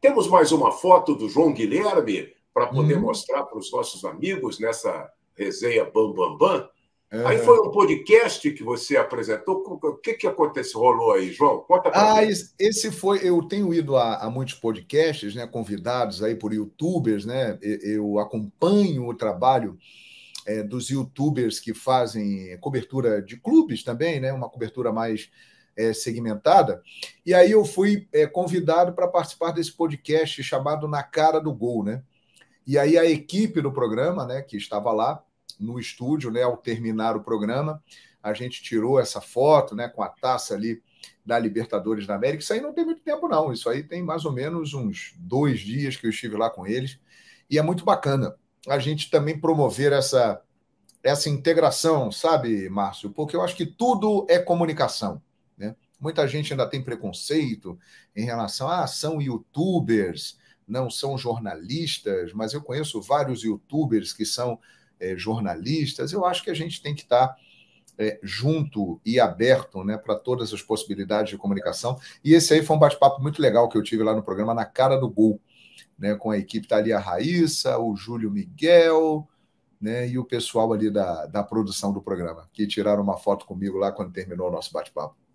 Temos mais uma foto do João Guilherme para poder hum. mostrar para os nossos amigos nessa resenha Bam Bam Bam. É. Aí foi um podcast que você apresentou. O que, que aconteceu? Rolou aí, João? Conta para ah, mim. esse foi. Eu tenho ido a, a, muitos podcasts, né? Convidados aí por youtubers, né? Eu acompanho o trabalho é, dos youtubers que fazem cobertura de clubes também, né? Uma cobertura mais é, segmentada. E aí eu fui é, convidado para participar desse podcast chamado Na Cara do Gol, né? E aí a equipe do programa, né, que estava lá no estúdio, né, ao terminar o programa, a gente tirou essa foto, né, com a taça ali da Libertadores da América. Isso aí não tem muito tempo, não. Isso aí tem mais ou menos uns dois dias que eu estive lá com eles. E é muito bacana a gente também promover essa, essa integração, sabe, Márcio? Porque eu acho que tudo é comunicação. Muita gente ainda tem preconceito em relação a ah, são youtubers, não são jornalistas, mas eu conheço vários youtubers que são é, jornalistas. Eu acho que a gente tem que estar. Tá, é, junto e aberto né, para todas as possibilidades de comunicação. E esse aí foi um bate-papo muito legal que eu tive lá no programa Na Cara do Gol, né, com a equipe, tá ali a Raíssa, o Júlio Miguel né, e o pessoal ali da, da produção do programa, que tiraram uma foto comigo lá quando terminou o nosso bate-papo.